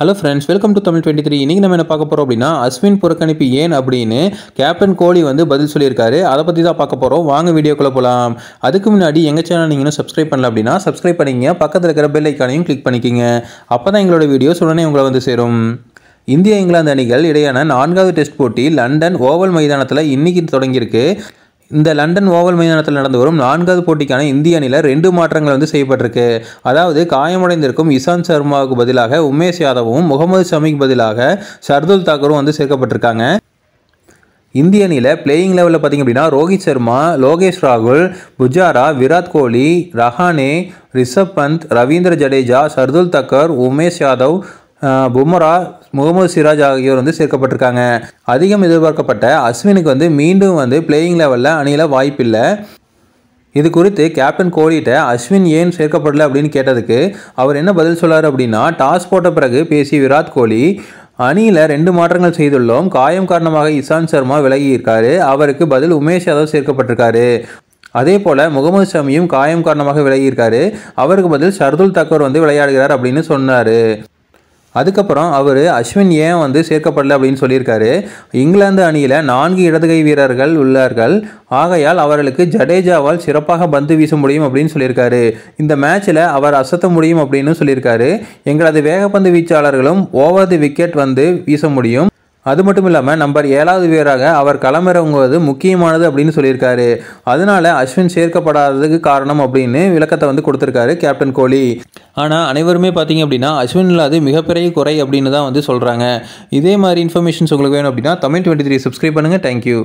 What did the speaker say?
hello friends welcome to Tamil twenty three இன்றைக்கி நம்ம என்ன பார்க்க போகிறோம் அப்படின்னா அஸ்வின் புறக்கணிப்பு ஏன் அப்படின்னு கேப்டன் கோலி வந்து பதில் சொல்லியிருக்காரு அதை பற்றி தான் பார்க்க போகிறோம் வாங்க வீடியோக்குள்ளே போகலாம் அதுக்கு முன்னாடி எங்கள் சேனல் நீங்கள் இன்னும் சப்ஸ்கிரைப் பண்ணல அப்படின்னா சப்ஸ்கிரைப் பண்ணிங்க பக்கத்தில் இருக்கிற பெல் ஐக்கானையும் கிளிக் பண்ணிக்கிங்க அப்போ தான் எங்களோட வீடியோஸ் உடனே உங்களை வந்து சேரும் இந்தியா இங்கிலாந்து அணிகள் இடையான நான்காவது டெஸ்ட் போட்டி லண்டன் ஓவல் மைதானத்தில் இன்றைக்கி தொடங்கியிருக்கு இந்த லண்டன் ஓவல் மைதானத்தில் நடந்து வரும் நான்காவது போட்டிக்கான இந்திய அணியில் ரெண்டு மாற்றங்கள் வந்து செய்யப்பட்டிருக்கு அதாவது காயமடைந்திருக்கும் இசாந்த் சர்மாவுக்கு பதிலாக உமேஷ் யாதவும் முகமது ஷமிக்கு பதிலாக சர்துல் தாக்கரும் வந்து சேர்க்கப்பட்டிருக்காங்க இந்திய அணியில் பிளேயிங் லெவலில் பார்த்திங்க அப்படின்னா ரோஹித் சர்மா லோகேஷ் ராகுல் புஜாரா விராட் கோலி ரஹானே ரிஷப் பந்த் ரவீந்திர ஜடேஜா சர்துல் தக்கர் உமேஷ் யாதவ் பும்ரா முகமது சிராஜ் ஆகியோர் வந்து சேர்க்கப்பட்டிருக்காங்க அதிகம் எதிர்பார்க்கப்பட்ட அஸ்வினுக்கு வந்து மீண்டும் வந்து பிளேயிங் லெவலில் அணியில் வாய்ப்பில்லை இது குறித்து கேப்டன் கோலிகிட்ட அஸ்வின் ஏன் சேர்க்கப்படல அப்படின்னு கேட்டதுக்கு அவர் என்ன பதில் சொல்கிறார் அப்படின்னா டாஸ் போட்ட பிறகு பேசிய விராட் கோலி அணியில் ரெண்டு மாற்றங்கள் செய்துள்ளோம் காயம் காரணமாக இசான் சர்மா விலகியிருக்காரு அவருக்கு பதில் உமேஷ் யாதவ் சேர்க்கப்பட்டிருக்காரு அதே போல் முகமது ஷமியும் காயம் காரணமாக விலகியிருக்காரு அவருக்கு பதில் சர்துல் தக்கர் வந்து விளையாடுகிறார் அப்படின்னு சொன்னார் அதுக்கப்புறம் அவர் அஸ்வின் ஏன் வந்து சேர்க்கப்படல அப்படின்னு சொல்லியிருக்காரு இங்கிலாந்து அணியில் நான்கு இடதுகை வீரர்கள் உள்ளார்கள் ஆகையால் அவர்களுக்கு ஜடேஜாவால் சிறப்பாக பந்து வீச முடியும் அப்படின்னு சொல்லியிருக்காரு இந்த மேட்ச்சில் அவர் அசத்த முடியும் அப்படின்னு சொல்லியிருக்காரு எங்களது வேகப்பந்து வீச்சாளர்களும் ஓவர் தி விக்கெட் வந்து வீச முடியும் அது மட்டும் இல்லாமல் நம்பர் ஏழாவது வீரராக அவர் களமிறங்குவது முக்கியமானது அப்படின்னு சொல்லியிருக்காரு அதனால அஸ்வின் சேர்க்கப்படாததுக்கு காரணம் அப்படின்னு விளக்கத்தை வந்து கொடுத்துருக்காரு கேப்டன் கோலி ஆனால் அனைவருமே பார்த்தீங்க அப்படின்னா அஸ்வின் இல்லாது மிகப்பெரிய குறை அப்படின்னு தான் வந்து சொல்கிறாங்க இதே மாதிரி இன்ஃபர்மேஷன்ஸ் உங்களுக்கு வேணும் அப்படின்னா தமிழ் டுவெண்ட்டி த்ரீ சப்ஸ்கிரைப் பண்ணுங்கள் தேங்க்யூ